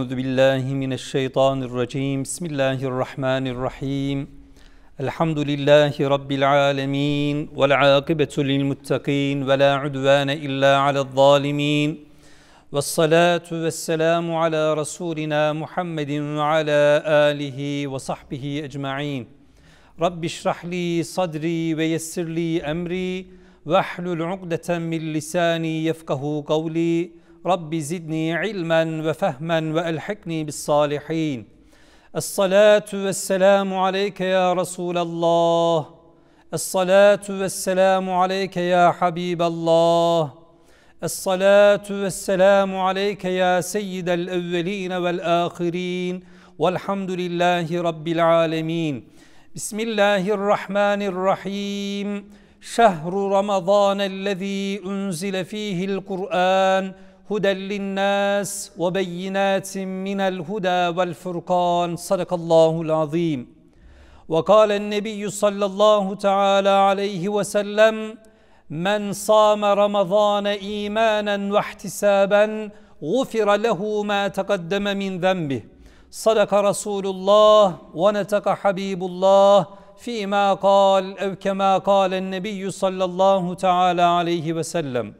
أعوذ بالله من الشيطان الرجيم بسم الله الرحمن الرحيم الحمد لله رب العالمين والعاقبة للمتقين ولا عدوان إلا على الظالمين والصلاة والسلام على رسولنا محمد وعلى آله وصحبه أجمعين رب اشرح لي صدري ويسر لي أمري واحلل عقدة من لساني يفقه قولي رب زدني علما وفهما وألحقني بالصالحين الصلاة والسلام عليك يا رسول الله الصلاة والسلام عليك يا حبيب الله الصلاة والسلام عليك يا سيد الأولين والآخرين والحمد لله رب العالمين بسم الله الرحمن الرحيم شهر رمضان الذي أنزل فيه القرآن هدى للناس وبينات من الهدى والفرقان صدق الله العظيم وقال النبي صلى الله تعالى عليه وسلم من صام رمضان إيمانا واحتسابا غفر له ما تقدم من ذنبه صدق رسول الله ونتق حبيب الله فيما قال أو كما قال النبي صلى الله تعالى عليه وسلم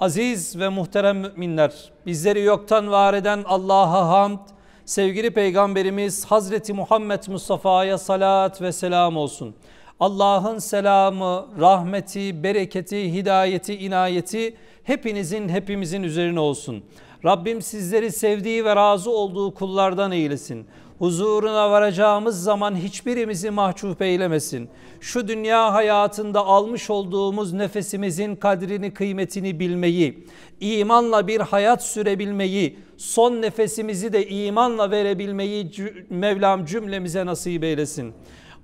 Aziz ve muhterem müminler, bizleri yoktan var eden Allah'a hamd, sevgili peygamberimiz Hazreti Muhammed Mustafa'ya salat ve selam olsun. Allah'ın selamı, rahmeti, bereketi, hidayeti, inayeti hepinizin hepimizin üzerine olsun. Rabbim sizleri sevdiği ve razı olduğu kullardan eylesin huzuruna varacağımız zaman hiçbirimizi mahcup eylemesin. Şu dünya hayatında almış olduğumuz nefesimizin kadrini kıymetini bilmeyi, imanla bir hayat sürebilmeyi, son nefesimizi de imanla verebilmeyi Mevlam cümlemize nasip eylesin.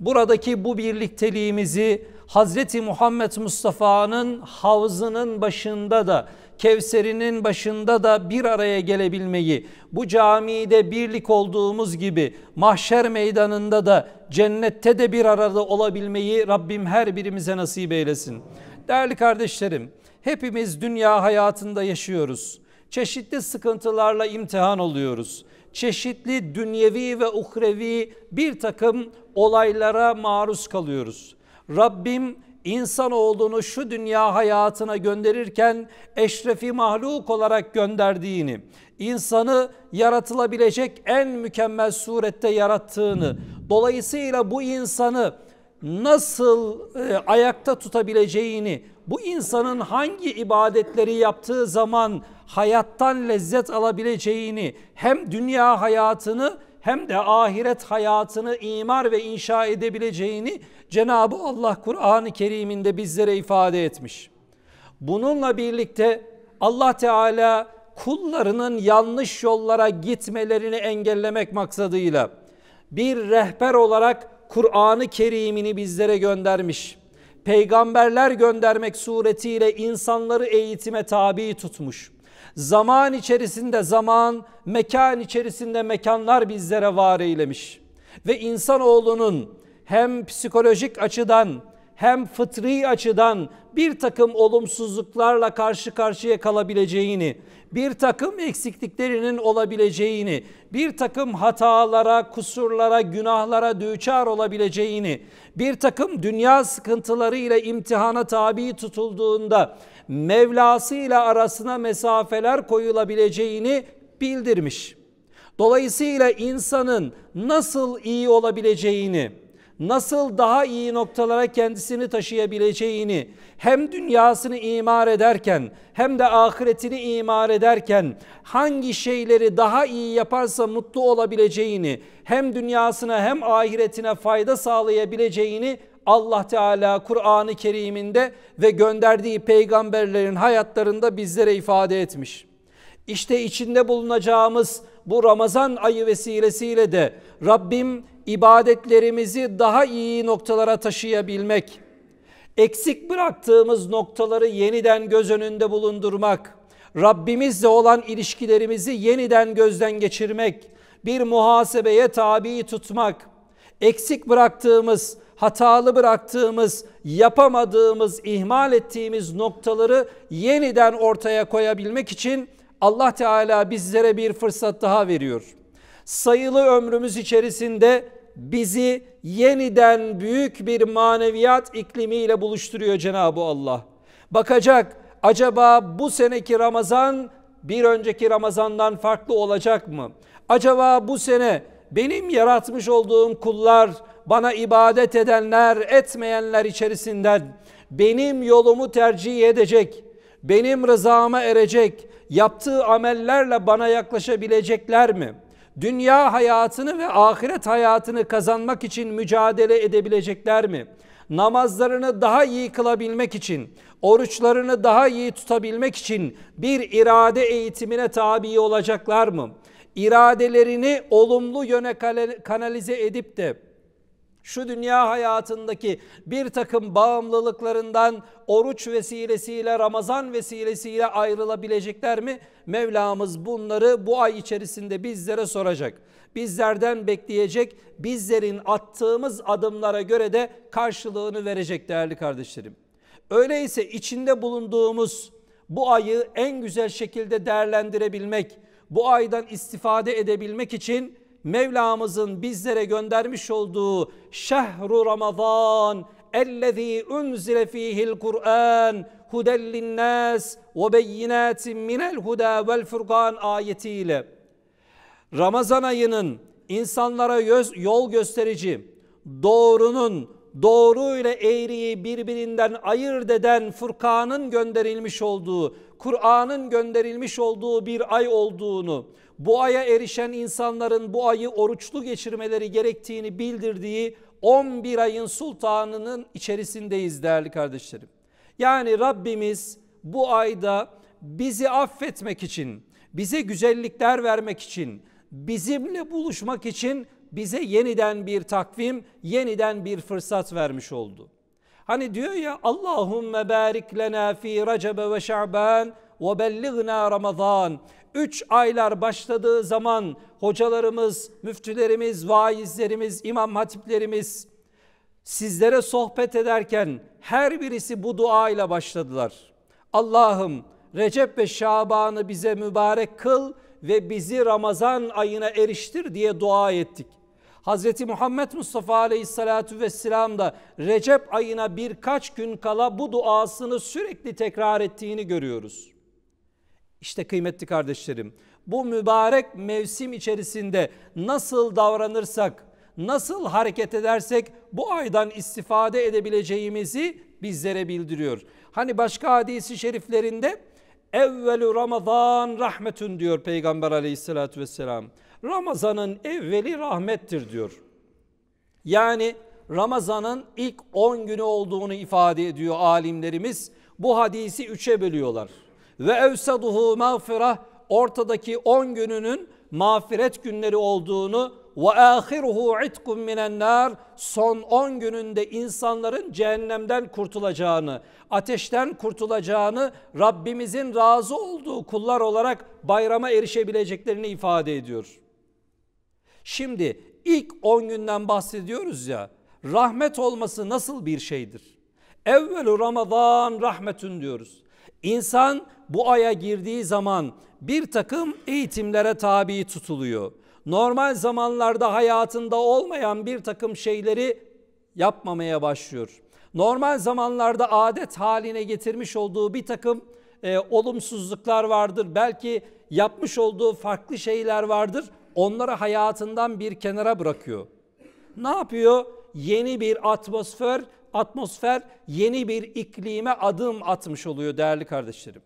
Buradaki bu birlikteliğimizi Hazreti Muhammed Mustafa'nın havzının başında da Kevser'inin başında da bir araya gelebilmeyi, bu camide birlik olduğumuz gibi mahşer meydanında da cennette de bir arada olabilmeyi Rabbim her birimize nasip eylesin. Değerli kardeşlerim, hepimiz dünya hayatında yaşıyoruz. Çeşitli sıkıntılarla imtihan oluyoruz. Çeşitli dünyevi ve uhrevi bir takım olaylara maruz kalıyoruz. Rabbim insanoğlunu şu dünya hayatına gönderirken eşrefi mahluk olarak gönderdiğini, insanı yaratılabilecek en mükemmel surette yarattığını, dolayısıyla bu insanı nasıl e, ayakta tutabileceğini, bu insanın hangi ibadetleri yaptığı zaman hayattan lezzet alabileceğini, hem dünya hayatını hem de ahiret hayatını imar ve inşa edebileceğini Cenabı Allah Kur'an-ı Kerim'inde bizlere ifade etmiş. Bununla birlikte Allah Teala kullarının yanlış yollara gitmelerini engellemek maksadıyla bir rehber olarak Kur'an-ı Kerim'ini bizlere göndermiş. Peygamberler göndermek suretiyle insanları eğitime tabi tutmuş. Zaman içerisinde zaman, mekan içerisinde mekanlar bizlere var eylemiş. Ve insanoğlunun hem psikolojik açıdan hem fıtri açıdan bir takım olumsuzluklarla karşı karşıya kalabileceğini, bir takım eksikliklerinin olabileceğini, bir takım hatalara, kusurlara, günahlara düçar olabileceğini, bir takım dünya sıkıntıları ile imtihana tabi tutulduğunda Mevlası ile arasına mesafeler koyulabileceğini bildirmiş. Dolayısıyla insanın nasıl iyi olabileceğini, nasıl daha iyi noktalara kendisini taşıyabileceğini hem dünyasını imar ederken hem de ahiretini imar ederken hangi şeyleri daha iyi yaparsa mutlu olabileceğini hem dünyasına hem ahiretine fayda sağlayabileceğini Allah Teala Kur'an-ı Kerim'inde ve gönderdiği peygamberlerin hayatlarında bizlere ifade etmiş. İşte içinde bulunacağımız bu Ramazan ayı vesilesiyle de Rabbim ibadetlerimizi daha iyi noktalara taşıyabilmek, eksik bıraktığımız noktaları yeniden göz önünde bulundurmak, Rabbimizle olan ilişkilerimizi yeniden gözden geçirmek, bir muhasebeye tabi tutmak, eksik bıraktığımız, hatalı bıraktığımız, yapamadığımız, ihmal ettiğimiz noktaları yeniden ortaya koyabilmek için Allah Teala bizlere bir fırsat daha veriyor. Sayılı ömrümüz içerisinde bizi yeniden büyük bir maneviyat iklimiyle buluşturuyor Cenab-ı Allah. Bakacak acaba bu seneki Ramazan bir önceki Ramazan'dan farklı olacak mı? Acaba bu sene benim yaratmış olduğum kullar, bana ibadet edenler, etmeyenler içerisinden benim yolumu tercih edecek, benim rızama erecek, yaptığı amellerle bana yaklaşabilecekler mi?'' dünya hayatını ve ahiret hayatını kazanmak için mücadele edebilecekler mi? Namazlarını daha iyi kılabilmek için, oruçlarını daha iyi tutabilmek için bir irade eğitimine tabi olacaklar mı? İradelerini olumlu yöne kanalize edip de şu dünya hayatındaki bir takım bağımlılıklarından oruç vesilesiyle, Ramazan vesilesiyle ayrılabilecekler mi? Mevlamız bunları bu ay içerisinde bizlere soracak. Bizlerden bekleyecek, bizlerin attığımız adımlara göre de karşılığını verecek değerli kardeşlerim. Öyleyse içinde bulunduğumuz bu ayı en güzel şekilde değerlendirebilmek, bu aydan istifade edebilmek için Mevlamızın bizlere göndermiş olduğu şehru Ramazan ellezî unzile fîhil Kur'an hudel linnâs ve beyinâtin minel huda vel furkan ayetiyle Ramazan ayının insanlara yol gösterici, doğrunun doğru ile eğriyi birbirinden ayırt eden Furkan'ın gönderilmiş olduğu, Kur'an'ın gönderilmiş olduğu bir ay olduğunu, bu aya erişen insanların bu ayı oruçlu geçirmeleri gerektiğini bildirdiği 11 ayın sultanının içerisindeyiz değerli kardeşlerim. Yani Rabbimiz bu ayda bizi affetmek için, bize güzellikler vermek için, bizimle buluşmak için bize yeniden bir takvim, yeniden bir fırsat vermiş oldu. Hani diyor ya Allahümme barik lena fi recebe ve şa'ban ve belligna ramazan. 3 aylar başladığı zaman hocalarımız, müftülerimiz, vaizlerimiz, imam hatiplerimiz sizlere sohbet ederken her birisi bu dua ile başladılar. Allah'ım Recep ve Şaban'ı bize mübarek kıl ve bizi Ramazan ayına eriştir diye dua ettik. Hz. Muhammed Mustafa Aleyhisselatü Vesselam da Recep ayına birkaç gün kala bu duasını sürekli tekrar ettiğini görüyoruz. İşte kıymetli kardeşlerim bu mübarek mevsim içerisinde nasıl davranırsak, nasıl hareket edersek bu aydan istifade edebileceğimizi bizlere bildiriyor. Hani başka hadisi şeriflerinde evvelü Ramazan rahmetün diyor Peygamber aleyhissalatü vesselam. Ramazan'ın evveli rahmettir diyor. Yani Ramazan'ın ilk 10 günü olduğunu ifade ediyor alimlerimiz. Bu hadisi üç'e bölüyorlar ve evsaduhu mağfirah ortadaki 10 gününün mağfiret günleri olduğunu ve ahiruhu itkun minen son 10 gününde insanların cehennemden kurtulacağını, ateşten kurtulacağını Rabbimizin razı olduğu kullar olarak bayrama erişebileceklerini ifade ediyor. Şimdi ilk 10 günden bahsediyoruz ya. Rahmet olması nasıl bir şeydir? Evvelu Ramazan rahmetün diyoruz. İnsan bu aya girdiği zaman bir takım eğitimlere tabi tutuluyor. Normal zamanlarda hayatında olmayan bir takım şeyleri yapmamaya başlıyor. Normal zamanlarda adet haline getirmiş olduğu bir takım e, olumsuzluklar vardır. Belki yapmış olduğu farklı şeyler vardır. Onları hayatından bir kenara bırakıyor. Ne yapıyor? Yeni bir atmosfer, atmosfer yeni bir iklime adım atmış oluyor değerli kardeşlerim.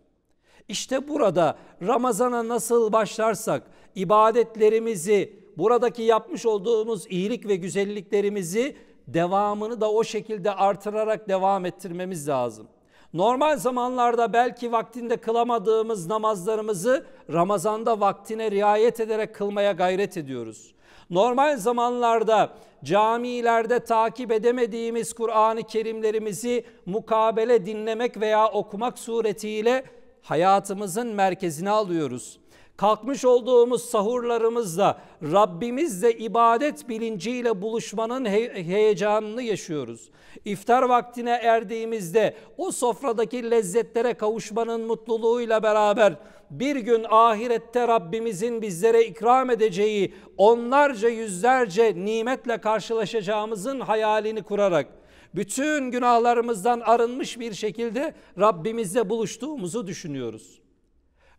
İşte burada Ramazan'a nasıl başlarsak ibadetlerimizi, buradaki yapmış olduğumuz iyilik ve güzelliklerimizi devamını da o şekilde artırarak devam ettirmemiz lazım. Normal zamanlarda belki vaktinde kılamadığımız namazlarımızı Ramazan'da vaktine riayet ederek kılmaya gayret ediyoruz. Normal zamanlarda camilerde takip edemediğimiz Kur'an-ı Kerimlerimizi mukabele dinlemek veya okumak suretiyle hayatımızın merkezine alıyoruz kalkmış olduğumuz sahurlarımızla Rabbimizle ibadet bilinciyle buluşmanın he- heyecanını yaşıyoruz. İftar vaktine erdiğimizde o sofradaki lezzetlere kavuşmanın mutluluğuyla beraber bir gün ahirette Rabbimizin bizlere ikram edeceği onlarca yüzlerce nimetle karşılaşacağımızın hayalini kurarak bütün günahlarımızdan arınmış bir şekilde Rabbimizle buluştuğumuzu düşünüyoruz.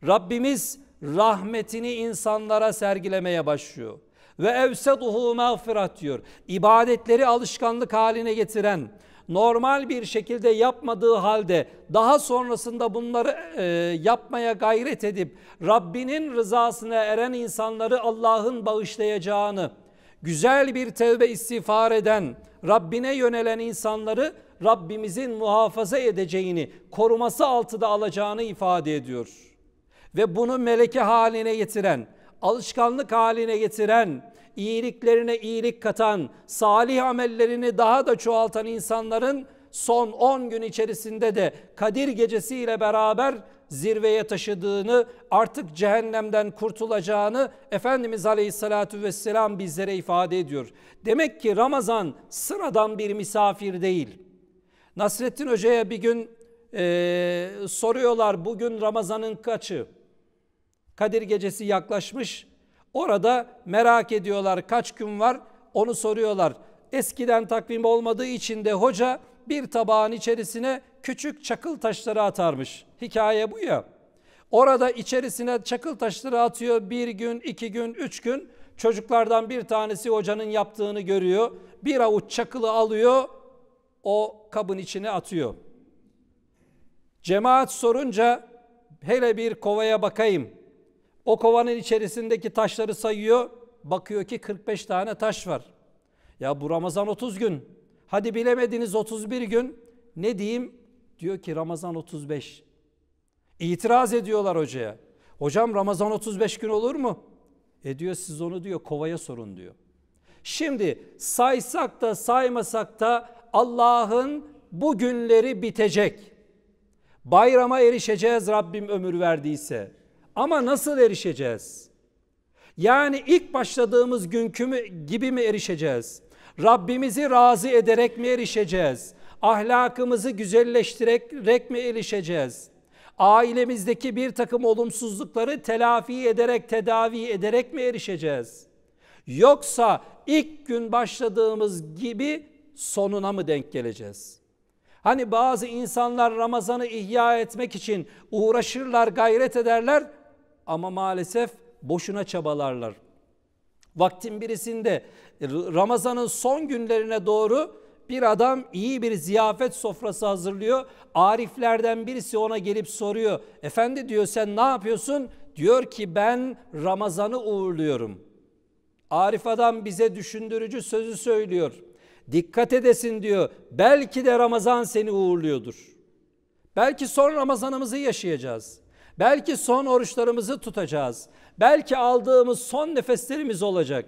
Rabbimiz rahmetini insanlara sergilemeye başlıyor. Ve evseduhu mağfirat diyor. İbadetleri alışkanlık haline getiren, normal bir şekilde yapmadığı halde daha sonrasında bunları e, yapmaya gayret edip Rabbinin rızasına eren insanları Allah'ın bağışlayacağını, güzel bir tevbe istiğfar eden, Rabbine yönelen insanları Rabbimizin muhafaza edeceğini, koruması altında alacağını ifade ediyor ve bunu meleke haline getiren, alışkanlık haline getiren, iyiliklerine iyilik katan, salih amellerini daha da çoğaltan insanların son 10 gün içerisinde de Kadir Gecesi ile beraber zirveye taşıdığını, artık cehennemden kurtulacağını Efendimiz Aleyhisselatü Vesselam bizlere ifade ediyor. Demek ki Ramazan sıradan bir misafir değil. Nasrettin Hoca'ya bir gün e, soruyorlar bugün Ramazan'ın kaçı? Kadir gecesi yaklaşmış. Orada merak ediyorlar kaç gün var onu soruyorlar. Eskiden takvim olmadığı için de hoca bir tabağın içerisine küçük çakıl taşları atarmış. Hikaye bu ya. Orada içerisine çakıl taşları atıyor bir gün, iki gün, üç gün. Çocuklardan bir tanesi hocanın yaptığını görüyor. Bir avuç çakılı alıyor, o kabın içine atıyor. Cemaat sorunca hele bir kovaya bakayım o kovanın içerisindeki taşları sayıyor. Bakıyor ki 45 tane taş var. Ya bu Ramazan 30 gün. Hadi bilemediniz 31 gün. Ne diyeyim? Diyor ki Ramazan 35. İtiraz ediyorlar hocaya. Hocam Ramazan 35 gün olur mu? E diyor siz onu diyor kovaya sorun diyor. Şimdi saysak da saymasak da Allah'ın bu günleri bitecek. Bayrama erişeceğiz Rabbim ömür verdiyse. Ama nasıl erişeceğiz? Yani ilk başladığımız günkü mü, gibi mi erişeceğiz? Rabbimizi razı ederek mi erişeceğiz? Ahlakımızı güzelleştirerek mi erişeceğiz? Ailemizdeki bir takım olumsuzlukları telafi ederek, tedavi ederek mi erişeceğiz? Yoksa ilk gün başladığımız gibi sonuna mı denk geleceğiz? Hani bazı insanlar Ramazan'ı ihya etmek için uğraşırlar, gayret ederler ama maalesef boşuna çabalarlar. Vaktin birisinde e, Ramazan'ın son günlerine doğru bir adam iyi bir ziyafet sofrası hazırlıyor. Ariflerden birisi ona gelip soruyor. Efendi diyor sen ne yapıyorsun? Diyor ki ben Ramazan'ı uğurluyorum. Arif adam bize düşündürücü sözü söylüyor. Dikkat edesin diyor. Belki de Ramazan seni uğurluyordur. Belki son Ramazanımızı yaşayacağız. Belki son oruçlarımızı tutacağız. Belki aldığımız son nefeslerimiz olacak.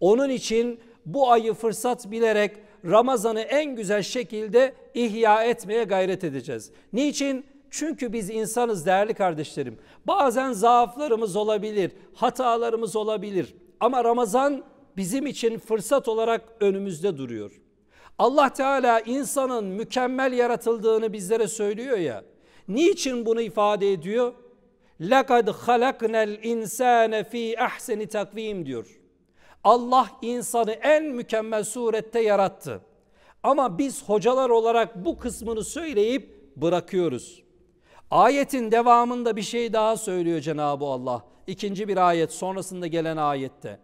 Onun için bu ayı fırsat bilerek Ramazan'ı en güzel şekilde ihya etmeye gayret edeceğiz. Niçin? Çünkü biz insanız değerli kardeşlerim. Bazen zaaflarımız olabilir, hatalarımız olabilir. Ama Ramazan bizim için fırsat olarak önümüzde duruyor. Allah Teala insanın mükemmel yaratıldığını bizlere söylüyor ya. Niçin bunu ifade ediyor? لَقَدْ خَلَقْنَا insane fi اَحْسَنِ takvim diyor. Allah insanı en mükemmel surette yarattı. Ama biz hocalar olarak bu kısmını söyleyip bırakıyoruz. Ayetin devamında bir şey daha söylüyor Cenab-ı Allah. İkinci bir ayet sonrasında gelen ayette.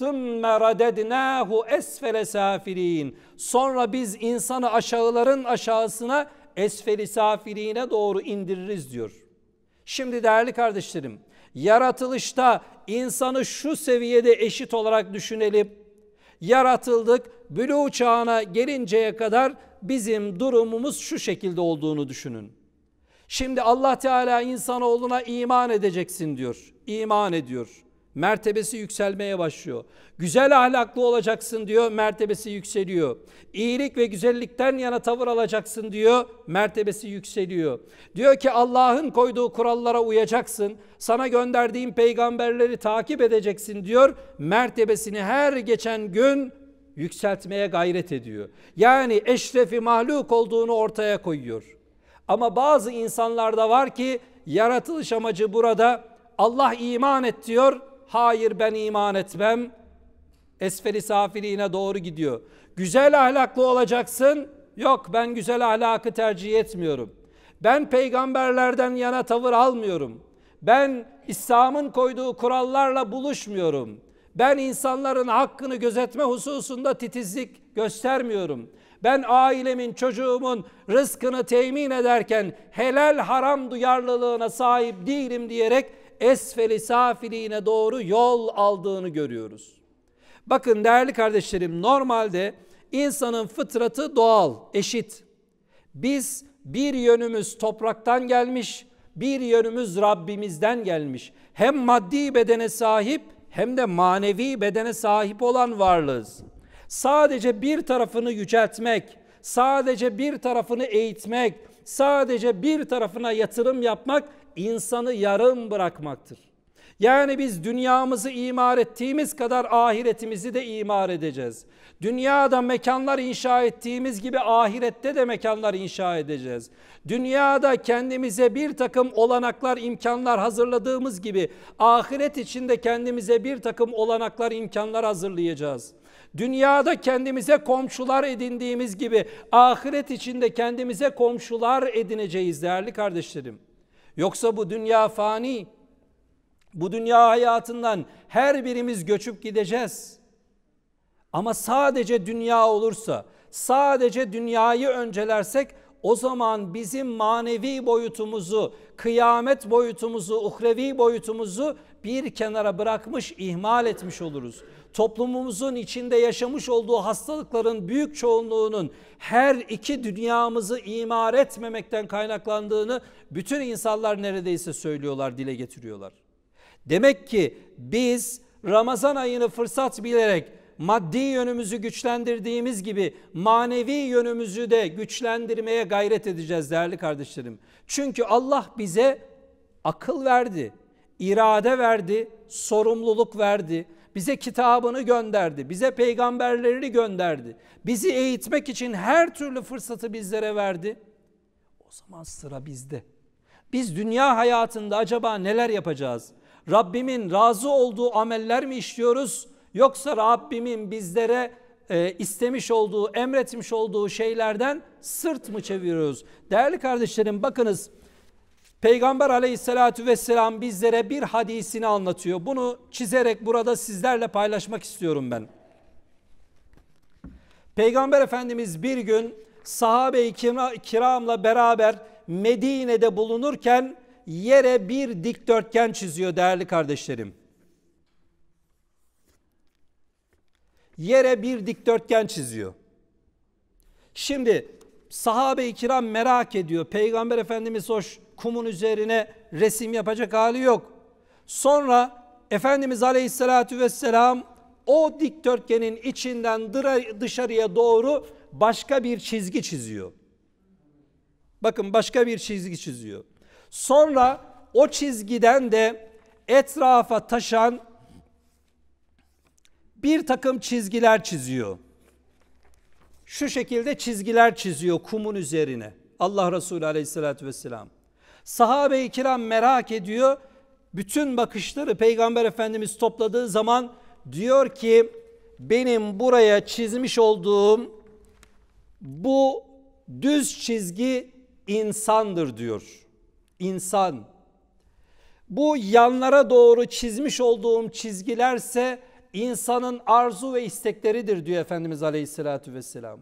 ثُمَّ رَدَدْنَاهُ أَسْفَلَ سَافِر۪ينَ Sonra biz insanı aşağıların aşağısına esferi safiliğine doğru indiririz diyor. Şimdi değerli kardeşlerim yaratılışta insanı şu seviyede eşit olarak düşünelim. Yaratıldık bülü çağına gelinceye kadar bizim durumumuz şu şekilde olduğunu düşünün. Şimdi Allah Teala insanoğluna iman edeceksin diyor. İman ediyor. Mertebesi yükselmeye başlıyor. Güzel ahlaklı olacaksın diyor, mertebesi yükseliyor. İyilik ve güzellikten yana tavır alacaksın diyor, mertebesi yükseliyor. Diyor ki Allah'ın koyduğu kurallara uyacaksın, sana gönderdiğim peygamberleri takip edeceksin diyor. Mertebesini her geçen gün yükseltmeye gayret ediyor. Yani eşrefi mahluk olduğunu ortaya koyuyor. Ama bazı insanlarda var ki yaratılış amacı burada Allah iman et diyor Hayır ben iman etmem. Esferi safiliğine doğru gidiyor. Güzel ahlaklı olacaksın. Yok ben güzel ahlakı tercih etmiyorum. Ben peygamberlerden yana tavır almıyorum. Ben İslam'ın koyduğu kurallarla buluşmuyorum. Ben insanların hakkını gözetme hususunda titizlik göstermiyorum. Ben ailemin, çocuğumun rızkını temin ederken helal haram duyarlılığına sahip değilim diyerek esfeli safiline doğru yol aldığını görüyoruz. Bakın değerli kardeşlerim normalde insanın fıtratı doğal, eşit. Biz bir yönümüz topraktan gelmiş, bir yönümüz Rabbimizden gelmiş. Hem maddi bedene sahip hem de manevi bedene sahip olan varlığız. Sadece bir tarafını yüceltmek, sadece bir tarafını eğitmek, sadece bir tarafına yatırım yapmak insanı yarım bırakmaktır. Yani biz dünyamızı imar ettiğimiz kadar ahiretimizi de imar edeceğiz. Dünyada mekanlar inşa ettiğimiz gibi ahirette de mekanlar inşa edeceğiz. Dünyada kendimize bir takım olanaklar, imkanlar hazırladığımız gibi ahiret içinde kendimize bir takım olanaklar, imkanlar hazırlayacağız. Dünyada kendimize komşular edindiğimiz gibi ahiret içinde kendimize komşular edineceğiz değerli kardeşlerim. Yoksa bu dünya fani. Bu dünya hayatından her birimiz göçüp gideceğiz. Ama sadece dünya olursa, sadece dünyayı öncelersek o zaman bizim manevi boyutumuzu, kıyamet boyutumuzu, uhrevi boyutumuzu bir kenara bırakmış, ihmal etmiş oluruz. Toplumumuzun içinde yaşamış olduğu hastalıkların büyük çoğunluğunun her iki dünyamızı imar etmemekten kaynaklandığını bütün insanlar neredeyse söylüyorlar, dile getiriyorlar. Demek ki biz Ramazan ayını fırsat bilerek maddi yönümüzü güçlendirdiğimiz gibi manevi yönümüzü de güçlendirmeye gayret edeceğiz değerli kardeşlerim. Çünkü Allah bize akıl verdi, irade verdi, sorumluluk verdi. Bize kitabını gönderdi, bize peygamberlerini gönderdi. Bizi eğitmek için her türlü fırsatı bizlere verdi. O zaman sıra bizde. Biz dünya hayatında acaba neler yapacağız? Rabbimin razı olduğu ameller mi işliyoruz? Yoksa Rabbimin bizlere e, istemiş olduğu, emretmiş olduğu şeylerden sırt mı çeviriyoruz? Değerli kardeşlerim bakınız Peygamber aleyhissalatü vesselam bizlere bir hadisini anlatıyor. Bunu çizerek burada sizlerle paylaşmak istiyorum ben. Peygamber Efendimiz bir gün sahabe-i kiramla beraber Medine'de bulunurken yere bir dikdörtgen çiziyor değerli kardeşlerim. yere bir dikdörtgen çiziyor. Şimdi sahabe-i kiram merak ediyor. Peygamber Efendimiz hoş kumun üzerine resim yapacak hali yok. Sonra Efendimiz Aleyhisselatü Vesselam o dikdörtgenin içinden dışarıya doğru başka bir çizgi çiziyor. Bakın başka bir çizgi çiziyor. Sonra o çizgiden de etrafa taşan bir takım çizgiler çiziyor. Şu şekilde çizgiler çiziyor kumun üzerine. Allah Resulü aleyhissalatü vesselam. Sahabe-i kiram merak ediyor. Bütün bakışları Peygamber Efendimiz topladığı zaman diyor ki benim buraya çizmiş olduğum bu düz çizgi insandır diyor. İnsan. Bu yanlara doğru çizmiş olduğum çizgilerse insanın arzu ve istekleridir diyor Efendimiz Aleyhisselatü Vesselam.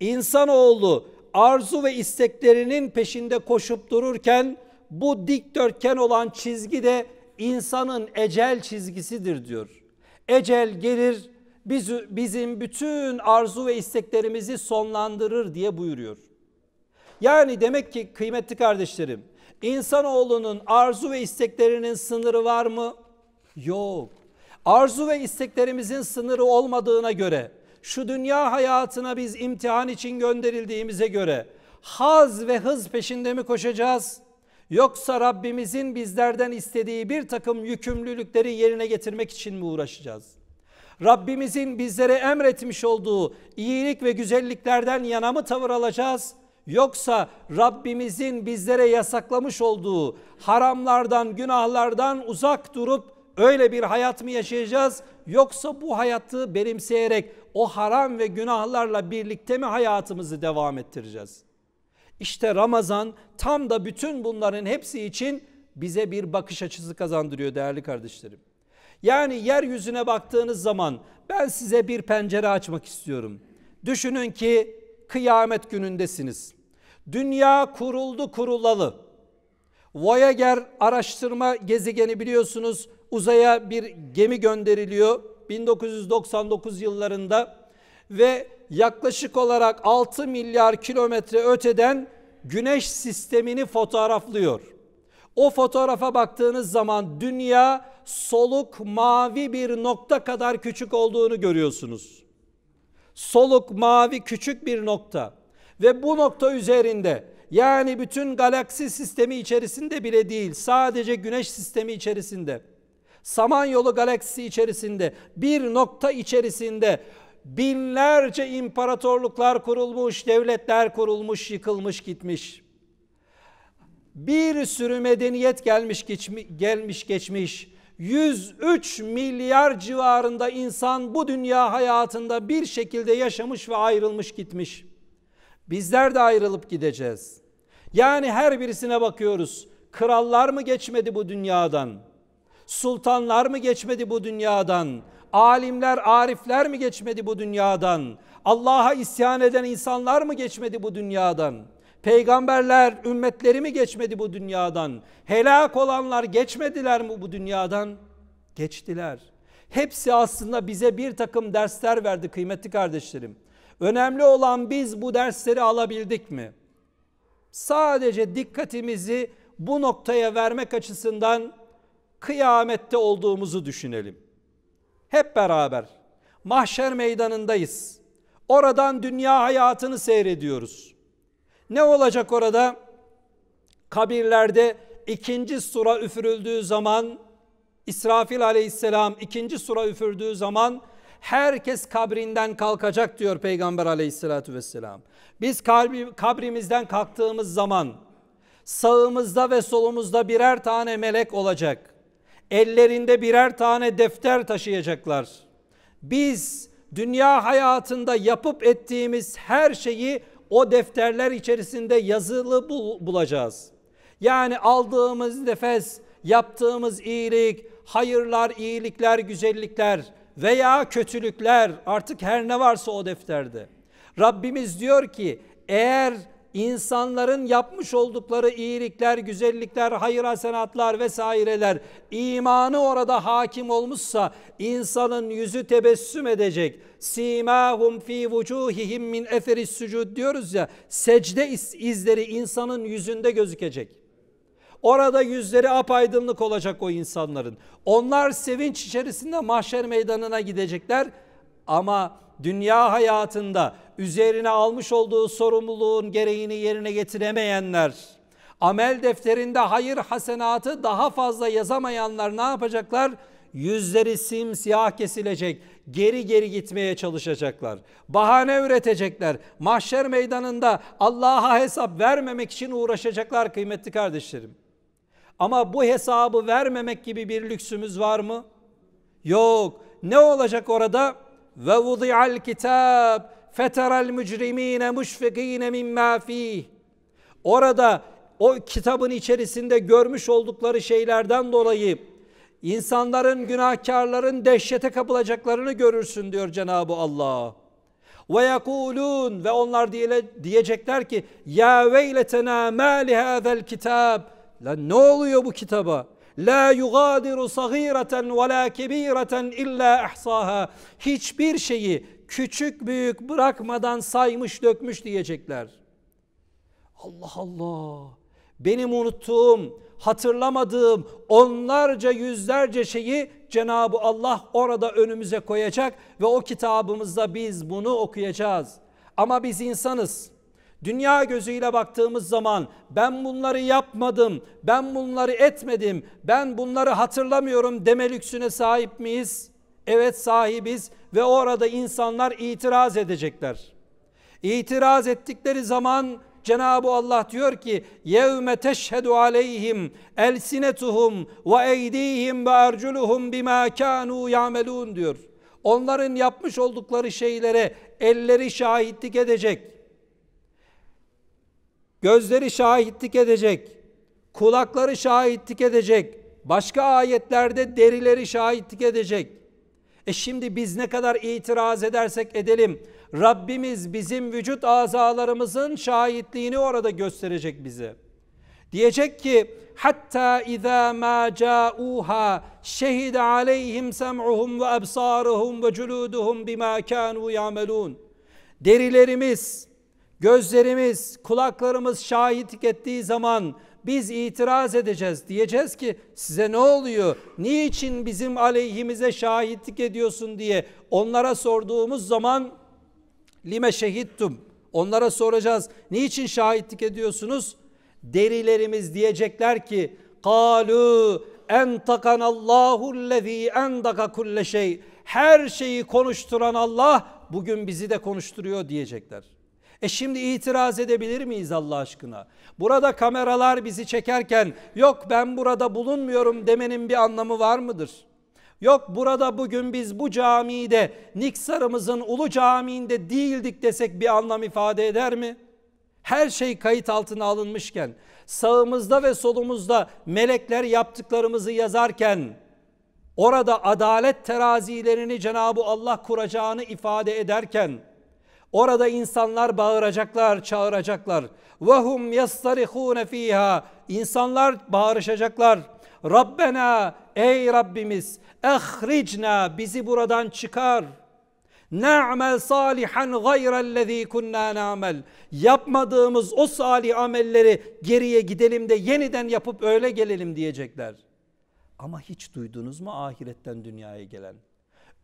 İnsanoğlu arzu ve isteklerinin peşinde koşup dururken bu dikdörtgen olan çizgi de insanın ecel çizgisidir diyor. Ecel gelir biz, bizim bütün arzu ve isteklerimizi sonlandırır diye buyuruyor. Yani demek ki kıymetli kardeşlerim insanoğlunun arzu ve isteklerinin sınırı var mı? Yok. Arzu ve isteklerimizin sınırı olmadığına göre, şu dünya hayatına biz imtihan için gönderildiğimize göre haz ve hız peşinde mi koşacağız? Yoksa Rabbimizin bizlerden istediği bir takım yükümlülükleri yerine getirmek için mi uğraşacağız? Rabbimizin bizlere emretmiş olduğu iyilik ve güzelliklerden yana mı tavır alacağız? Yoksa Rabbimizin bizlere yasaklamış olduğu haramlardan, günahlardan uzak durup Öyle bir hayat mı yaşayacağız yoksa bu hayatı benimseyerek o haram ve günahlarla birlikte mi hayatımızı devam ettireceğiz? İşte Ramazan tam da bütün bunların hepsi için bize bir bakış açısı kazandırıyor değerli kardeşlerim. Yani yeryüzüne baktığınız zaman ben size bir pencere açmak istiyorum. Düşünün ki kıyamet günündesiniz. Dünya kuruldu kurulalı. Voyager araştırma gezegeni biliyorsunuz uzaya bir gemi gönderiliyor 1999 yıllarında ve yaklaşık olarak 6 milyar kilometre öteden güneş sistemini fotoğraflıyor. O fotoğrafa baktığınız zaman dünya soluk mavi bir nokta kadar küçük olduğunu görüyorsunuz. Soluk mavi küçük bir nokta ve bu nokta üzerinde yani bütün galaksi sistemi içerisinde bile değil sadece güneş sistemi içerisinde Samanyolu galaksisi içerisinde bir nokta içerisinde binlerce imparatorluklar kurulmuş, devletler kurulmuş, yıkılmış gitmiş. Bir sürü medeniyet gelmiş geçmiş, gelmiş geçmiş. 103 milyar civarında insan bu dünya hayatında bir şekilde yaşamış ve ayrılmış gitmiş. Bizler de ayrılıp gideceğiz. Yani her birisine bakıyoruz. Krallar mı geçmedi bu dünyadan? Sultanlar mı geçmedi bu dünyadan? Alimler, arifler mi geçmedi bu dünyadan? Allah'a isyan eden insanlar mı geçmedi bu dünyadan? Peygamberler, ümmetleri mi geçmedi bu dünyadan? Helak olanlar geçmediler mi bu dünyadan? Geçtiler. Hepsi aslında bize bir takım dersler verdi kıymetli kardeşlerim. Önemli olan biz bu dersleri alabildik mi? Sadece dikkatimizi bu noktaya vermek açısından kıyamette olduğumuzu düşünelim. Hep beraber mahşer meydanındayız. Oradan dünya hayatını seyrediyoruz. Ne olacak orada? Kabirlerde ikinci sura üfürüldüğü zaman İsrafil aleyhisselam ikinci sura üfürdüğü zaman herkes kabrinden kalkacak diyor Peygamber aleyhissalatü vesselam. Biz kalbi, kabrimizden kalktığımız zaman sağımızda ve solumuzda birer tane melek olacak. Ellerinde birer tane defter taşıyacaklar. Biz dünya hayatında yapıp ettiğimiz her şeyi o defterler içerisinde yazılı bul bulacağız. Yani aldığımız nefes, yaptığımız iyilik, hayırlar, iyilikler, güzellikler veya kötülükler artık her ne varsa o defterde. Rabbimiz diyor ki eğer insanların yapmış oldukları iyilikler, güzellikler, hayır hasenatlar vesaireler imanı orada hakim olmuşsa insanın yüzü tebessüm edecek. Simahum fi vucuhihim min eferi sucud diyoruz ya secde izleri insanın yüzünde gözükecek. Orada yüzleri apaydınlık olacak o insanların. Onlar sevinç içerisinde mahşer meydanına gidecekler ama dünya hayatında üzerine almış olduğu sorumluluğun gereğini yerine getiremeyenler, amel defterinde hayır hasenatı daha fazla yazamayanlar ne yapacaklar? Yüzleri simsiyah kesilecek, geri geri gitmeye çalışacaklar. Bahane üretecekler. Mahşer meydanında Allah'a hesap vermemek için uğraşacaklar kıymetli kardeşlerim. Ama bu hesabı vermemek gibi bir lüksümüz var mı? Yok. Ne olacak orada? ve vudi'al kitab feterel mücrimine müşfikine mimma fih. Orada o kitabın içerisinde görmüş oldukları şeylerden dolayı insanların günahkarların dehşete kapılacaklarını görürsün diyor Cenab-ı Allah. Ve yekulun ve onlar diyecekler ki ya veyletena ma li hada'l kitab. Lan ne oluyor bu kitaba? La yugadiru sagireten ve la kebireten illa ahsaha. Hiçbir şeyi küçük büyük bırakmadan saymış dökmüş diyecekler. Allah Allah. Benim unuttuğum, hatırlamadığım onlarca yüzlerce şeyi Cenab-ı Allah orada önümüze koyacak ve o kitabımızda biz bunu okuyacağız. Ama biz insanız. Dünya gözüyle baktığımız zaman ben bunları yapmadım, ben bunları etmedim, ben bunları hatırlamıyorum deme lüksüne sahip miyiz? Evet sahibiz ve orada insanlar itiraz edecekler. İtiraz ettikleri zaman Cenab-ı Allah diyor ki yevme teşhedu aleyhim elsinetuhum ve eydihim ve erculuhum bima kanu yamelun diyor. Onların yapmış oldukları şeylere elleri şahitlik edecek gözleri şahitlik edecek, kulakları şahitlik edecek, başka ayetlerde derileri şahitlik edecek. E şimdi biz ne kadar itiraz edersek edelim, Rabbimiz bizim vücut azalarımızın şahitliğini orada gösterecek bize. Diyecek ki hatta izâ mâ câûhâ şehide aleyhim sem'uhum ve ebsâruhum ve cülûduhum bimâ kânû yâmelûn. Derilerimiz, gözlerimiz, kulaklarımız şahitlik ettiği zaman biz itiraz edeceğiz. Diyeceğiz ki size ne oluyor? Niçin bizim aleyhimize şahitlik ediyorsun diye onlara sorduğumuz zaman lime şehittum. Onlara soracağız. Niçin şahitlik ediyorsunuz? Derilerimiz diyecekler ki kalu Allahu lezî endaka kulle şey. Her şeyi konuşturan Allah bugün bizi de konuşturuyor diyecekler. E şimdi itiraz edebilir miyiz Allah aşkına? Burada kameralar bizi çekerken yok ben burada bulunmuyorum demenin bir anlamı var mıdır? Yok burada bugün biz bu camide Niksar'ımızın Ulu Camii'nde değildik desek bir anlam ifade eder mi? Her şey kayıt altına alınmışken sağımızda ve solumuzda melekler yaptıklarımızı yazarken orada adalet terazilerini Cenab-ı Allah kuracağını ifade ederken Orada insanlar bağıracaklar, çağıracaklar. Vahum yastarihune fiha. İnsanlar bağırışacaklar. Rabbena ey Rabbimiz ehricna bizi buradan çıkar. Na'mel salihan gayrellezî kunnâ na'mel. Yapmadığımız o salih amelleri geriye gidelim de yeniden yapıp öyle gelelim diyecekler. Ama hiç duydunuz mu ahiretten dünyaya gelen?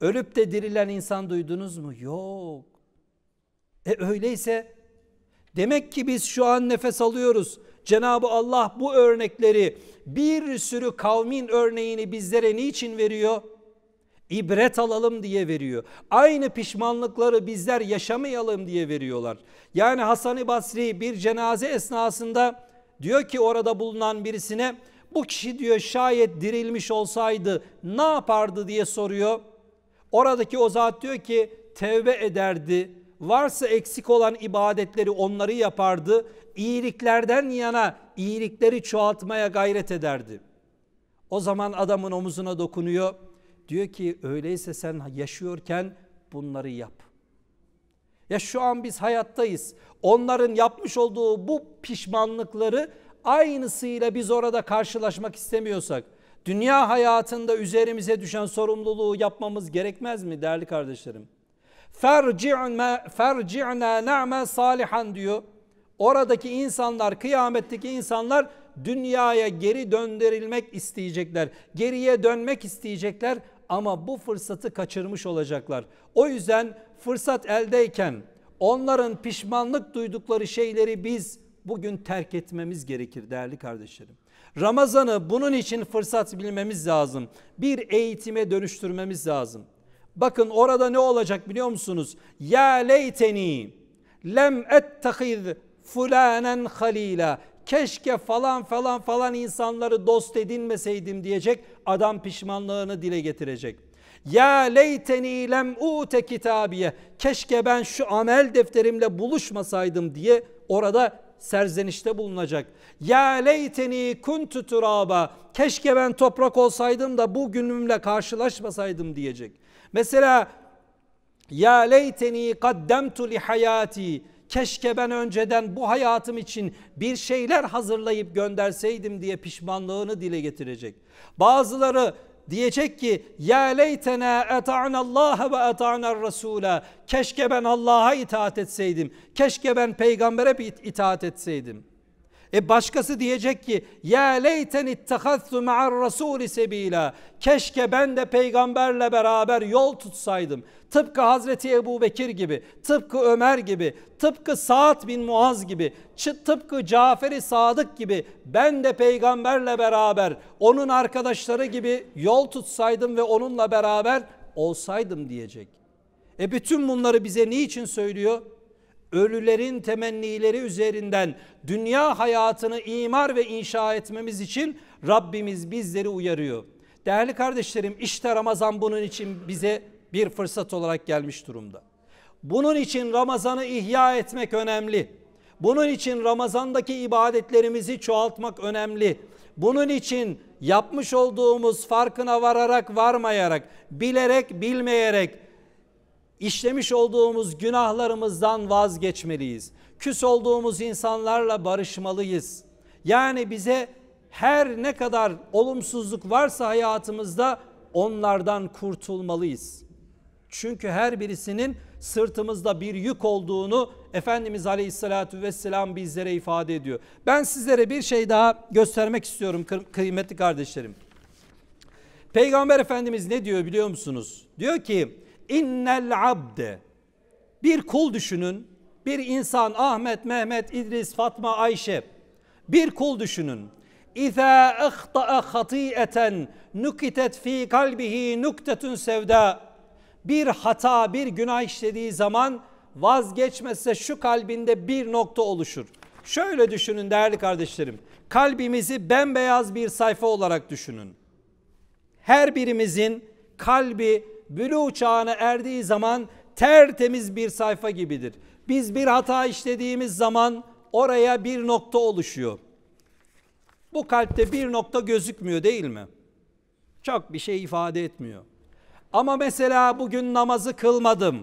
Ölüp de dirilen insan duydunuz mu? Yok. E öyleyse demek ki biz şu an nefes alıyoruz. Cenabı Allah bu örnekleri bir sürü kavmin örneğini bizlere niçin veriyor? İbret alalım diye veriyor. Aynı pişmanlıkları bizler yaşamayalım diye veriyorlar. Yani Hasan-ı Basri bir cenaze esnasında diyor ki orada bulunan birisine bu kişi diyor şayet dirilmiş olsaydı ne yapardı diye soruyor. Oradaki o zat diyor ki tevbe ederdi, varsa eksik olan ibadetleri onları yapardı. İyiliklerden yana iyilikleri çoğaltmaya gayret ederdi. O zaman adamın omuzuna dokunuyor. Diyor ki öyleyse sen yaşıyorken bunları yap. Ya şu an biz hayattayız. Onların yapmış olduğu bu pişmanlıkları aynısıyla biz orada karşılaşmak istemiyorsak dünya hayatında üzerimize düşen sorumluluğu yapmamız gerekmez mi değerli kardeşlerim? Ferci'ne ferci'ne ne'me salihan diyor. Oradaki insanlar, kıyametteki insanlar dünyaya geri döndürülmek isteyecekler. Geriye dönmek isteyecekler ama bu fırsatı kaçırmış olacaklar. O yüzden fırsat eldeyken onların pişmanlık duydukları şeyleri biz bugün terk etmemiz gerekir değerli kardeşlerim. Ramazan'ı bunun için fırsat bilmemiz lazım. Bir eğitime dönüştürmemiz lazım. Bakın orada ne olacak biliyor musunuz? Ya leyteni lem ettehiz fulanen halila. Keşke falan falan falan insanları dost edinmeseydim diyecek. Adam pişmanlığını dile getirecek. Ya leyteni lem ute kitabiye. Keşke ben şu amel defterimle buluşmasaydım diye orada serzenişte bulunacak. Ya leyteni kuntu turaba. Keşke ben toprak olsaydım da bu günümle karşılaşmasaydım diyecek. Mesela ya leyteni kaddemtu li hayati. Keşke ben önceden bu hayatım için bir şeyler hazırlayıp gönderseydim diye pişmanlığını dile getirecek. Bazıları diyecek ki ya leytena eta'na Allah ve eta'na Rasule. Keşke ben Allah'a itaat etseydim. Keşke ben peygambere itaat etseydim. E başkası diyecek ki ya leyten ittahaztu ma'ar rasuli sebila. Keşke ben de peygamberle beraber yol tutsaydım. Tıpkı Hazreti Ebu Bekir gibi, tıpkı Ömer gibi, tıpkı Sa'd bin Muaz gibi, tıpkı Cafer-i Sadık gibi ben de peygamberle beraber onun arkadaşları gibi yol tutsaydım ve onunla beraber olsaydım diyecek. E bütün bunları bize niçin söylüyor? ölülerin temennileri üzerinden dünya hayatını imar ve inşa etmemiz için Rabbimiz bizleri uyarıyor. Değerli kardeşlerim işte Ramazan bunun için bize bir fırsat olarak gelmiş durumda. Bunun için Ramazan'ı ihya etmek önemli. Bunun için Ramazan'daki ibadetlerimizi çoğaltmak önemli. Bunun için yapmış olduğumuz farkına vararak varmayarak, bilerek bilmeyerek, İşlemiş olduğumuz günahlarımızdan vazgeçmeliyiz. Küs olduğumuz insanlarla barışmalıyız. Yani bize her ne kadar olumsuzluk varsa hayatımızda onlardan kurtulmalıyız. Çünkü her birisinin sırtımızda bir yük olduğunu Efendimiz Aleyhisselatü Vesselam bizlere ifade ediyor. Ben sizlere bir şey daha göstermek istiyorum kıymetli kardeşlerim. Peygamber Efendimiz ne diyor biliyor musunuz? Diyor ki innel abde bir kul düşünün bir insan Ahmet, Mehmet, İdris, Fatma, Ayşe bir kul düşünün İza ihta'a hatiyeten nukitet fi kalbihi nuktetun sevda. Bir hata, bir günah işlediği zaman vazgeçmezse şu kalbinde bir nokta oluşur. Şöyle düşünün değerli kardeşlerim. Kalbimizi bembeyaz bir sayfa olarak düşünün. Her birimizin kalbi bülü çağına erdiği zaman tertemiz bir sayfa gibidir. Biz bir hata işlediğimiz zaman oraya bir nokta oluşuyor. Bu kalpte bir nokta gözükmüyor değil mi? Çok bir şey ifade etmiyor. Ama mesela bugün namazı kılmadım.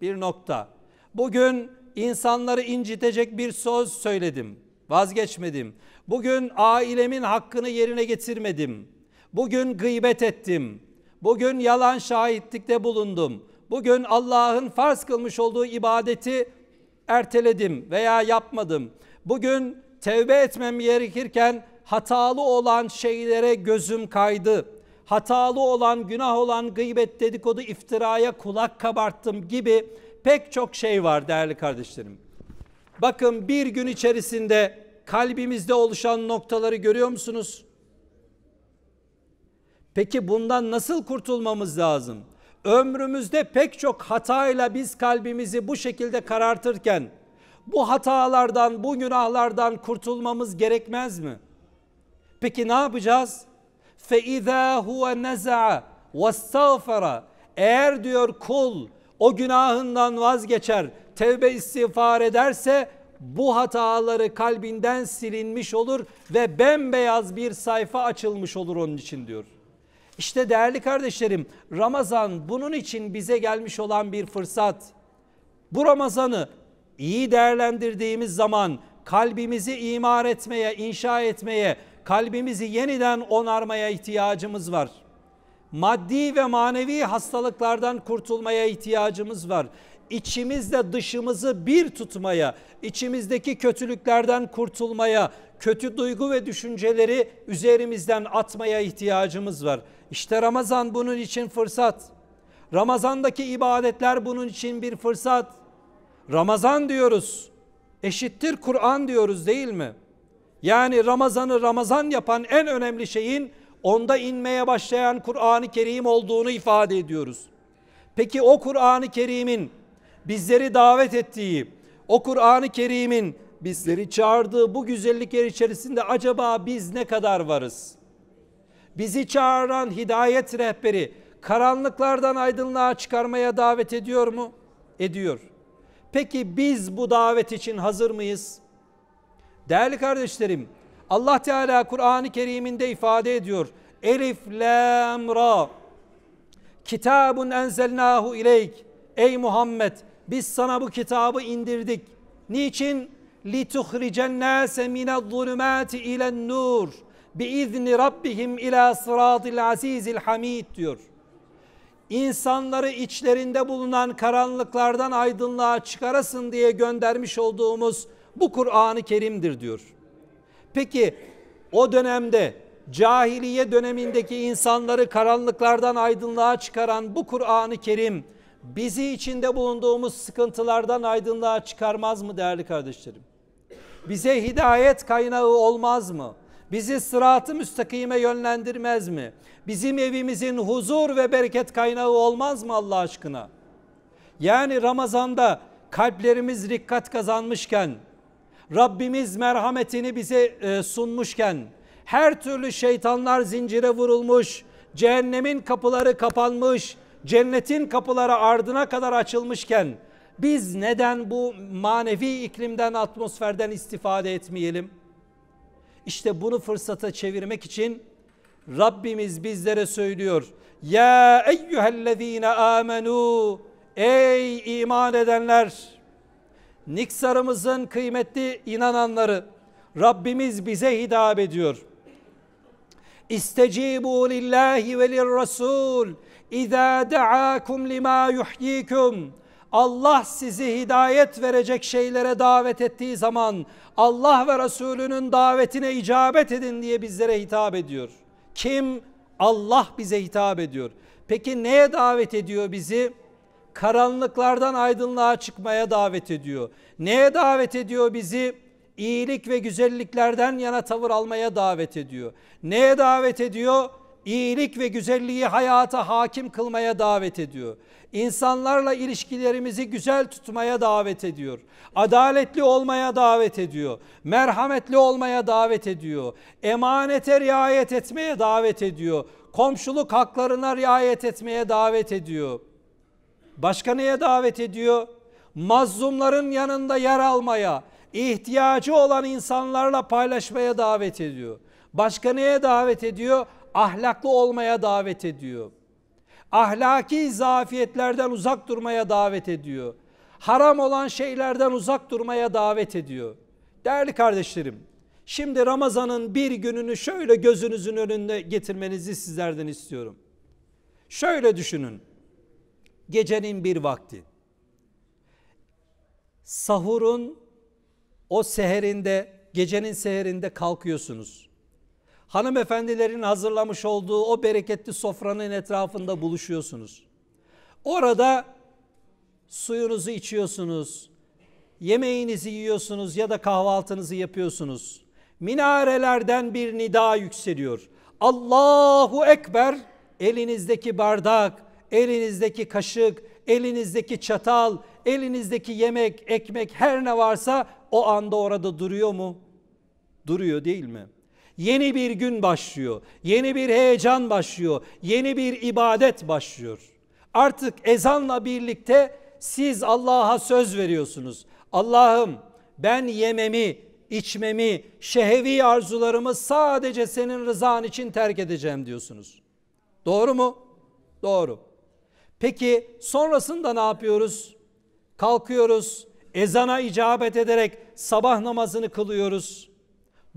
Bir nokta. Bugün insanları incitecek bir söz söyledim. Vazgeçmedim. Bugün ailemin hakkını yerine getirmedim. Bugün gıybet ettim. Bugün yalan şahitlikte bulundum. Bugün Allah'ın farz kılmış olduğu ibadeti erteledim veya yapmadım. Bugün tevbe etmem gerekirken hatalı olan şeylere gözüm kaydı. Hatalı olan, günah olan gıybet, dedikodu, iftiraya kulak kabarttım gibi pek çok şey var değerli kardeşlerim. Bakın bir gün içerisinde kalbimizde oluşan noktaları görüyor musunuz? Peki bundan nasıl kurtulmamız lazım? Ömrümüzde pek çok hatayla biz kalbimizi bu şekilde karartırken bu hatalardan, bu günahlardan kurtulmamız gerekmez mi? Peki ne yapacağız? فَاِذَا هُوَ نَزَعَ وَاسْتَغْفَرَ Eğer diyor kul o günahından vazgeçer, tevbe istiğfar ederse bu hataları kalbinden silinmiş olur ve bembeyaz bir sayfa açılmış olur onun için diyor. İşte değerli kardeşlerim Ramazan bunun için bize gelmiş olan bir fırsat. Bu Ramazan'ı iyi değerlendirdiğimiz zaman kalbimizi imar etmeye, inşa etmeye, kalbimizi yeniden onarmaya ihtiyacımız var. Maddi ve manevi hastalıklardan kurtulmaya ihtiyacımız var. İçimizde dışımızı bir tutmaya, içimizdeki kötülüklerden kurtulmaya, kötü duygu ve düşünceleri üzerimizden atmaya ihtiyacımız var. İşte Ramazan bunun için fırsat. Ramazandaki ibadetler bunun için bir fırsat. Ramazan diyoruz. Eşittir Kur'an diyoruz değil mi? Yani Ramazan'ı Ramazan yapan en önemli şeyin onda inmeye başlayan Kur'an-ı Kerim olduğunu ifade ediyoruz. Peki o Kur'an-ı Kerim'in bizleri davet ettiği, o Kur'an-ı Kerim'in bizleri çağırdığı bu güzellikler içerisinde acaba biz ne kadar varız? bizi çağıran hidayet rehberi karanlıklardan aydınlığa çıkarmaya davet ediyor mu? Ediyor. Peki biz bu davet için hazır mıyız? Değerli kardeşlerim, Allah Teala Kur'an-ı Kerim'inde ifade ediyor. Elif lam ra. Kitabun enzelnahu ileyk. Ey Muhammed biz sana bu kitabı indirdik. Niçin? لِتُخْرِجَ النَّاسَ مِنَ الظُّلُمَاتِ اِلَى nur Bi biizni rabbihim ila sıratil azizil hamid diyor. İnsanları içlerinde bulunan karanlıklardan aydınlığa çıkarasın diye göndermiş olduğumuz bu Kur'an-ı Kerim'dir diyor. Peki o dönemde cahiliye dönemindeki insanları karanlıklardan aydınlığa çıkaran bu Kur'an-ı Kerim bizi içinde bulunduğumuz sıkıntılardan aydınlığa çıkarmaz mı değerli kardeşlerim? Bize hidayet kaynağı olmaz mı? bizi sıratı müstakime yönlendirmez mi? Bizim evimizin huzur ve bereket kaynağı olmaz mı Allah aşkına? Yani Ramazan'da kalplerimiz rikkat kazanmışken, Rabbimiz merhametini bize e, sunmuşken, her türlü şeytanlar zincire vurulmuş, cehennemin kapıları kapanmış, cennetin kapıları ardına kadar açılmışken biz neden bu manevi iklimden, atmosferden istifade etmeyelim?'' İşte bunu fırsata çevirmek için Rabbimiz bizlere söylüyor. Ya eyyühellezine amenu ey iman edenler Niksarımızın kıymetli inananları Rabbimiz bize hitap ediyor. İstecibu lillahi ve lirrasul İzâ de'âkum lima yuhyikum Allah sizi hidayet verecek şeylere davet ettiği zaman Allah ve Resulünün davetine icabet edin diye bizlere hitap ediyor. Kim? Allah bize hitap ediyor. Peki neye davet ediyor bizi? Karanlıklardan aydınlığa çıkmaya davet ediyor. Neye davet ediyor bizi? İyilik ve güzelliklerden yana tavır almaya davet ediyor. Neye davet ediyor? iyilik ve güzelliği hayata hakim kılmaya davet ediyor. İnsanlarla ilişkilerimizi güzel tutmaya davet ediyor. Adaletli olmaya davet ediyor. Merhametli olmaya davet ediyor. Emanete riayet etmeye davet ediyor. Komşuluk haklarına riayet etmeye davet ediyor. Başka neye davet ediyor? Mazlumların yanında yer almaya, ihtiyacı olan insanlarla paylaşmaya davet ediyor. Başka neye davet ediyor? ahlaklı olmaya davet ediyor. Ahlaki zafiyetlerden uzak durmaya davet ediyor. Haram olan şeylerden uzak durmaya davet ediyor. Değerli kardeşlerim, şimdi Ramazan'ın bir gününü şöyle gözünüzün önünde getirmenizi sizlerden istiyorum. Şöyle düşünün. Gecenin bir vakti. Sahurun o seherinde, gecenin seherinde kalkıyorsunuz hanımefendilerin hazırlamış olduğu o bereketli sofranın etrafında buluşuyorsunuz. Orada suyunuzu içiyorsunuz, yemeğinizi yiyorsunuz ya da kahvaltınızı yapıyorsunuz. Minarelerden bir nida yükseliyor. Allahu Ekber elinizdeki bardak, elinizdeki kaşık, elinizdeki çatal, elinizdeki yemek, ekmek her ne varsa o anda orada duruyor mu? Duruyor değil mi? Yeni bir gün başlıyor. Yeni bir heyecan başlıyor. Yeni bir ibadet başlıyor. Artık ezanla birlikte siz Allah'a söz veriyorsunuz. Allah'ım ben yememi, içmemi, şehevi arzularımı sadece senin rızan için terk edeceğim diyorsunuz. Doğru mu? Doğru. Peki sonrasında ne yapıyoruz? Kalkıyoruz, ezana icabet ederek sabah namazını kılıyoruz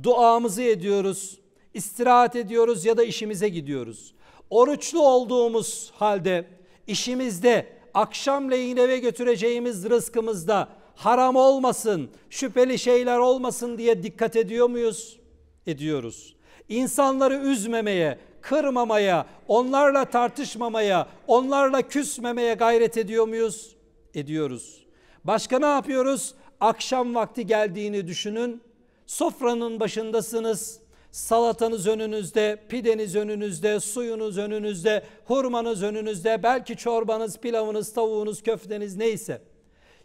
duamızı ediyoruz, istirahat ediyoruz ya da işimize gidiyoruz. Oruçlu olduğumuz halde işimizde akşamleyin eve götüreceğimiz rızkımızda haram olmasın, şüpheli şeyler olmasın diye dikkat ediyor muyuz? Ediyoruz. İnsanları üzmemeye, kırmamaya, onlarla tartışmamaya, onlarla küsmemeye gayret ediyor muyuz? Ediyoruz. Başka ne yapıyoruz? Akşam vakti geldiğini düşünün. Sofranın başındasınız. Salatanız önünüzde, pideniz önünüzde, suyunuz önünüzde, hurmanız önünüzde, belki çorbanız, pilavınız, tavuğunuz, köfteniz neyse.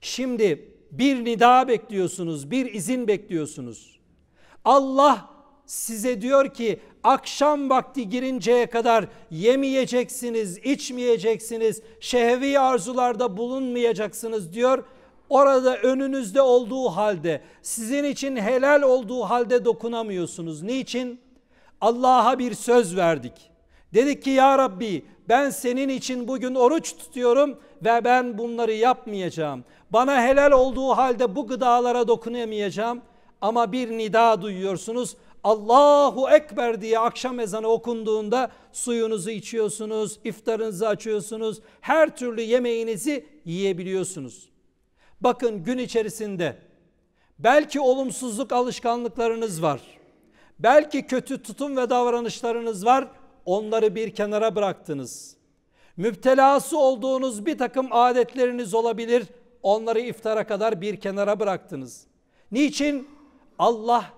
Şimdi bir nida bekliyorsunuz, bir izin bekliyorsunuz. Allah size diyor ki akşam vakti girinceye kadar yemeyeceksiniz, içmeyeceksiniz, şehvi arzularda bulunmayacaksınız diyor orada önünüzde olduğu halde sizin için helal olduğu halde dokunamıyorsunuz. Niçin? Allah'a bir söz verdik. Dedik ki ya Rabbi ben senin için bugün oruç tutuyorum ve ben bunları yapmayacağım. Bana helal olduğu halde bu gıdalara dokunamayacağım. Ama bir nida duyuyorsunuz. Allahu Ekber diye akşam ezanı okunduğunda suyunuzu içiyorsunuz, iftarınızı açıyorsunuz, her türlü yemeğinizi yiyebiliyorsunuz. Bakın gün içerisinde belki olumsuzluk alışkanlıklarınız var. Belki kötü tutum ve davranışlarınız var. Onları bir kenara bıraktınız. Müptelası olduğunuz bir takım adetleriniz olabilir. Onları iftara kadar bir kenara bıraktınız. Niçin? Allah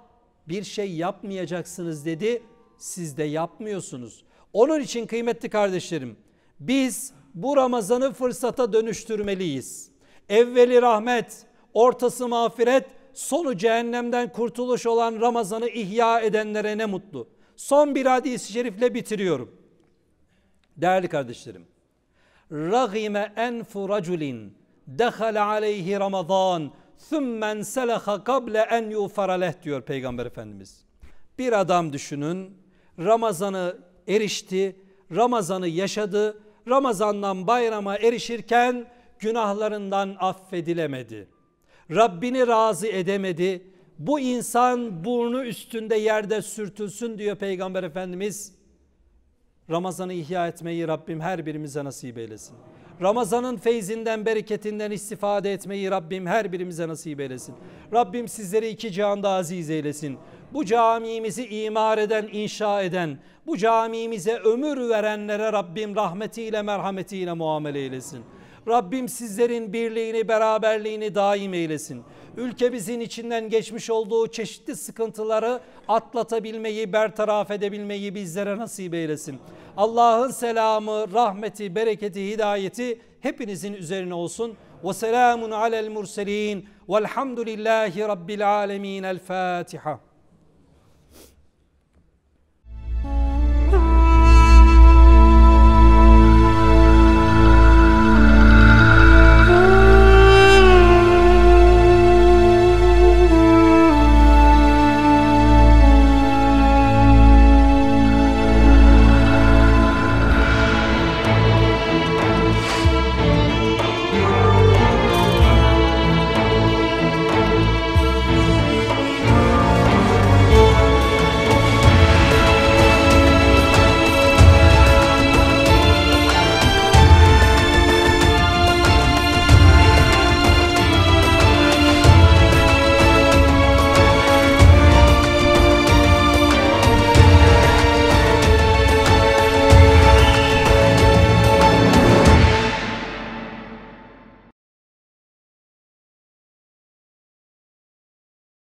bir şey yapmayacaksınız dedi. Siz de yapmıyorsunuz. Onun için kıymetli kardeşlerim biz bu Ramazan'ı fırsata dönüştürmeliyiz evveli rahmet, ortası mağfiret, sonu cehennemden kurtuluş olan Ramazan'ı ihya edenlere ne mutlu. Son bir hadis-i şerifle bitiriyorum. Değerli kardeşlerim. Ragime enfu raculin dehale aleyhi Ramazan thummen selaha kable en yufaraleh diyor Peygamber Efendimiz. Bir adam düşünün Ramazan'ı erişti, Ramazan'ı yaşadı, Ramazan'dan bayrama erişirken günahlarından affedilemedi. Rabbini razı edemedi. Bu insan burnu üstünde yerde sürtülsün diyor Peygamber Efendimiz. Ramazan'ı ihya etmeyi Rabbim her birimize nasip eylesin. Ramazan'ın feyzinden, bereketinden istifade etmeyi Rabbim her birimize nasip eylesin. Rabbim sizleri iki cihanda aziz eylesin. Bu camimizi imar eden, inşa eden, bu camimize ömür verenlere Rabbim rahmetiyle, merhametiyle muamele eylesin. Rabbim sizlerin birliğini, beraberliğini daim eylesin. Ülkemizin içinden geçmiş olduğu çeşitli sıkıntıları atlatabilmeyi, bertaraf edebilmeyi bizlere nasip eylesin. Allah'ın selamı, rahmeti, bereketi, hidayeti hepinizin üzerine olsun. Ve selamun alel murselin velhamdülillahi rabbil alemin. El Fatiha.